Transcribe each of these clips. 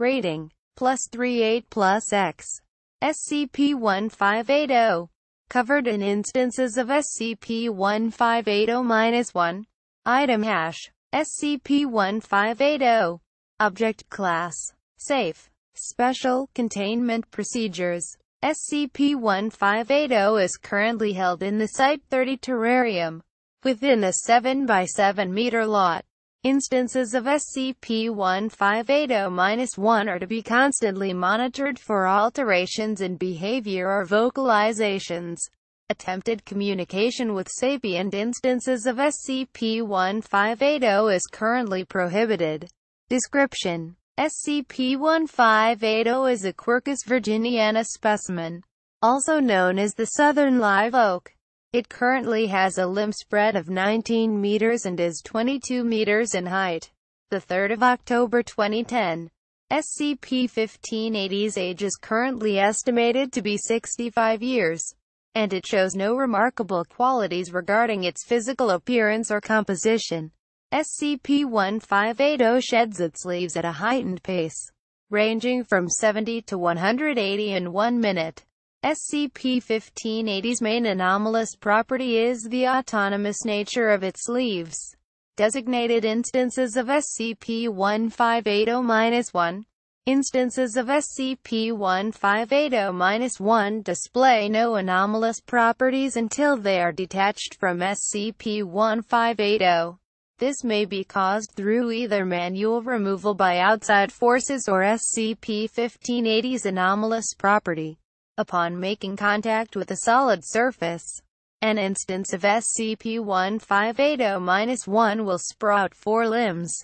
Rating. Plus 38 plus X. SCP-1580. Covered in instances of SCP-1580-1. Item hash. SCP-1580. Object class. Safe. Special containment procedures. SCP-1580 is currently held in the Site-30 terrarium, within a 7 by 7 meter lot. Instances of SCP-1580-1 are to be constantly monitored for alterations in behavior or vocalizations. Attempted communication with sapient instances of SCP-1580 is currently prohibited. Description SCP-1580 is a Quercus virginiana specimen, also known as the southern live oak. It currently has a limb spread of 19 meters and is 22 meters in height. The 3rd of October 2010. SCP-1580's age is currently estimated to be 65 years, and it shows no remarkable qualities regarding its physical appearance or composition. SCP-1580 sheds its leaves at a heightened pace, ranging from 70 to 180 in one minute. SCP-1580's main anomalous property is the autonomous nature of its leaves. Designated instances of SCP-1580-1 Instances of SCP-1580-1 display no anomalous properties until they are detached from SCP-1580. This may be caused through either manual removal by outside forces or SCP-1580's anomalous property. Upon making contact with a solid surface, an instance of SCP-1580-1 will sprout four limbs,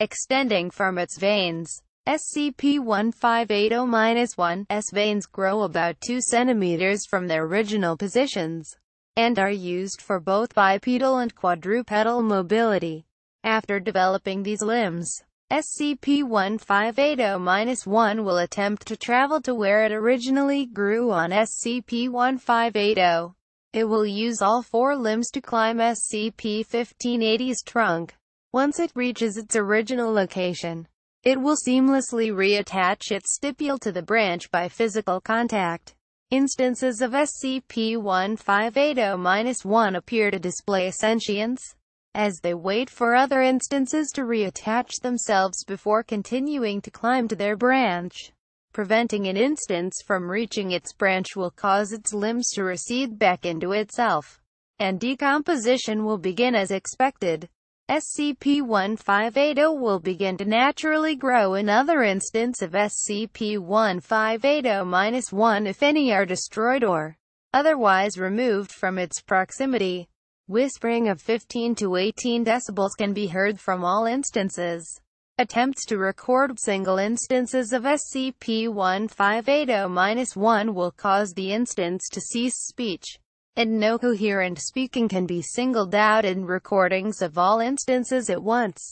extending from its veins. SCP-1580-1 S veins grow about 2 cm from their original positions, and are used for both bipedal and quadrupedal mobility. After developing these limbs, SCP-1580-1 will attempt to travel to where it originally grew on SCP-1580. It will use all four limbs to climb SCP-1580's trunk. Once it reaches its original location, it will seamlessly reattach its stipule to the branch by physical contact. Instances of SCP-1580-1 appear to display sentience, as they wait for other instances to reattach themselves before continuing to climb to their branch. Preventing an instance from reaching its branch will cause its limbs to recede back into itself, and decomposition will begin as expected. SCP-1580 will begin to naturally grow another instance of SCP-1580-1 if any are destroyed or otherwise removed from its proximity. Whispering of 15 to 18 decibels can be heard from all instances. Attempts to record single instances of SCP-1580-1 will cause the instance to cease speech, and no coherent speaking can be singled out in recordings of all instances at once.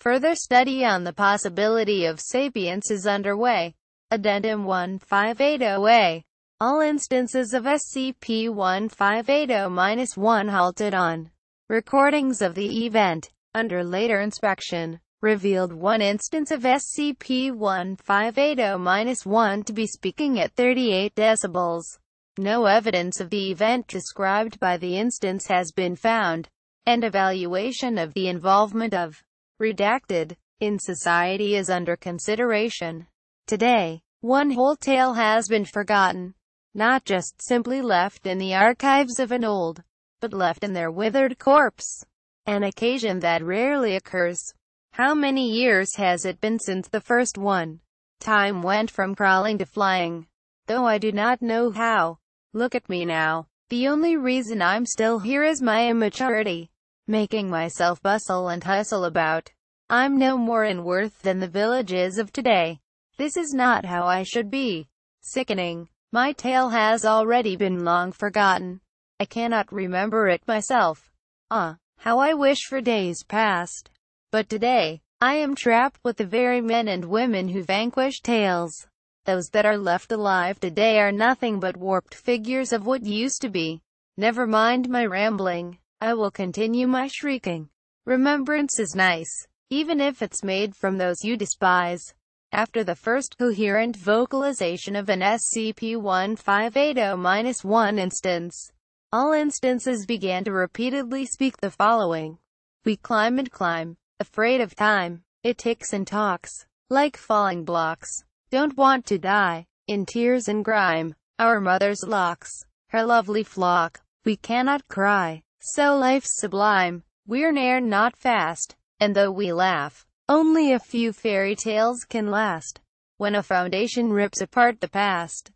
Further study on the possibility of sapience is underway. Addendum 1580A all instances of SCP-1580-1 halted on recordings of the event. Under later inspection, revealed one instance of SCP-1580-1 to be speaking at 38 decibels. No evidence of the event described by the instance has been found, and evaluation of the involvement of redacted in society is under consideration. Today, one whole tale has been forgotten not just simply left in the archives of an old, but left in their withered corpse. An occasion that rarely occurs. How many years has it been since the first one? Time went from crawling to flying. Though I do not know how. Look at me now. The only reason I'm still here is my immaturity. Making myself bustle and hustle about. I'm no more in worth than the villages of today. This is not how I should be. Sickening. My tale has already been long forgotten. I cannot remember it myself. Ah, uh, how I wish for days past. But today, I am trapped with the very men and women who vanquished tales. Those that are left alive today are nothing but warped figures of what used to be. Never mind my rambling. I will continue my shrieking. Remembrance is nice, even if it's made from those you despise. After the first coherent vocalization of an SCP-1580-1 instance, all instances began to repeatedly speak the following. We climb and climb, afraid of time. It ticks and talks, like falling blocks. Don't want to die, in tears and grime. Our mother's locks, her lovely flock. We cannot cry, so life's sublime. We're ne'er not fast, and though we laugh, only a few fairy tales can last. When a foundation rips apart the past,